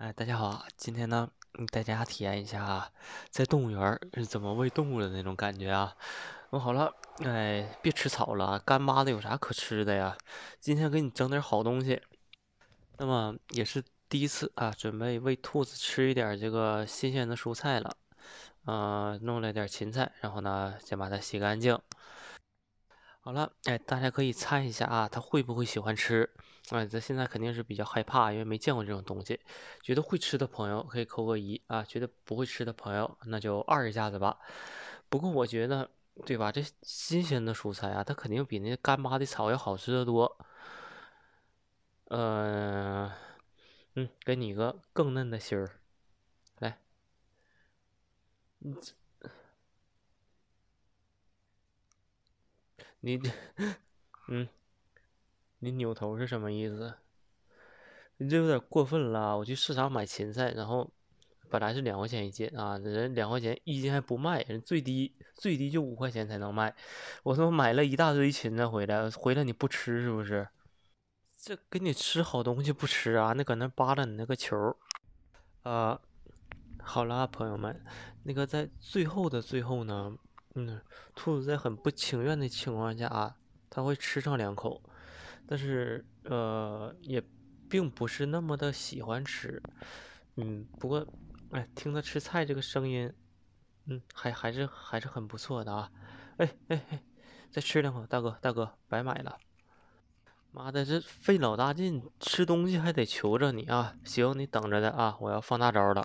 哎，大家好今天呢，带大家体验一下在动物园是怎么喂动物的那种感觉啊。那好了，哎，别吃草了，干巴的有啥可吃的呀？今天给你整点好东西。那么也是第一次啊，准备喂兔子吃一点这个新鲜的蔬菜了。嗯，弄了点芹菜，然后呢，先把它洗干净。好了，哎，大家可以猜一下啊，他会不会喜欢吃？啊，他现在肯定是比较害怕，因为没见过这种东西。觉得会吃的朋友可以扣个一啊，觉得不会吃的朋友那就二一下子吧。不过我觉得，对吧？这新鲜的蔬菜啊，它肯定比那干巴的草要好吃的多。呃，嗯，给你一个更嫩的心儿，来。嗯。你，嗯，你扭头是什么意思？你这有点过分了。我去市场买芹菜，然后本来是两块钱一斤啊，人两块钱一斤还不卖，人最低最低就五块钱才能卖。我说买了一大堆芹菜回来，回来你不吃是不是？这给你吃好东西不吃啊？那搁那扒拉你那个球呃，啊？好了，朋友们，那个在最后的最后呢？嗯，兔子在很不情愿的情况下啊，它会吃上两口，但是呃，也并不是那么的喜欢吃。嗯，不过，哎，听它吃菜这个声音，嗯，还还是还是很不错的啊。哎哎哎，再吃两口，大哥大哥，白买了。妈的，这费老大劲吃东西还得求着你啊！行，你等着的啊，我要放大招了。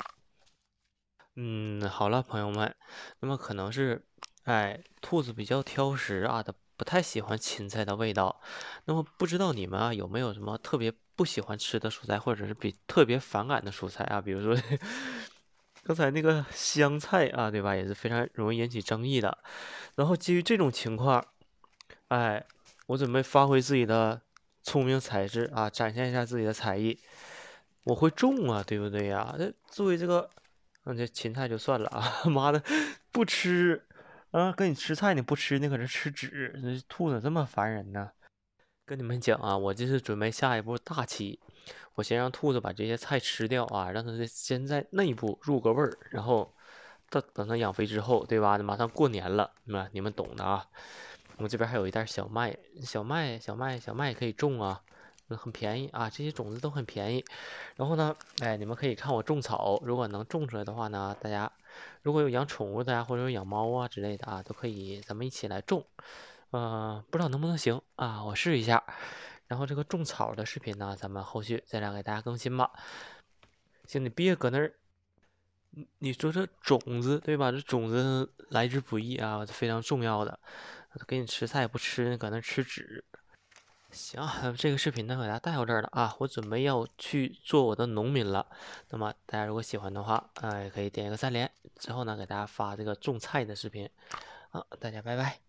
嗯，好了，朋友们，那么可能是。哎，兔子比较挑食啊，它不太喜欢芹菜的味道。那么不知道你们啊有没有什么特别不喜欢吃的蔬菜，或者是比特别反感的蔬菜啊？比如说刚才那个香菜啊，对吧？也是非常容易引起争议的。然后基于这种情况，哎，我准备发挥自己的聪明才智啊，展现一下自己的才艺。我会种啊，对不对呀？那作为这个，那这芹菜就算了啊，妈的，不吃。啊，跟你吃菜你不吃，你搁这吃纸，那兔子这么烦人呢。跟你们讲啊，我这是准备下一步大棋，我先让兔子把这些菜吃掉啊，让它先在内部入个味儿，然后等等它养肥之后，对吧？马上过年了，那你们懂的啊。我这边还有一袋小麦，小麦，小麦，小麦可以种啊。很便宜啊，这些种子都很便宜。然后呢，哎，你们可以看我种草，如果能种出来的话呢，大家如果有养宠物的呀，或者说养猫啊之类的啊，都可以，咱们一起来种。嗯，不知道能不能行啊，我试一下。然后这个种草的视频呢，咱们后续再来给大家更新吧。行，你别搁那儿，你说这种子对吧？这种子来之不易啊，非常重要的。给你吃菜不吃，搁那吃纸。行，这个视频呢，给大家带到这儿了啊！我准备要去做我的农民了。那么大家如果喜欢的话，哎，可以点一个三连。之后呢，给大家发这个种菜的视频啊！大家拜拜。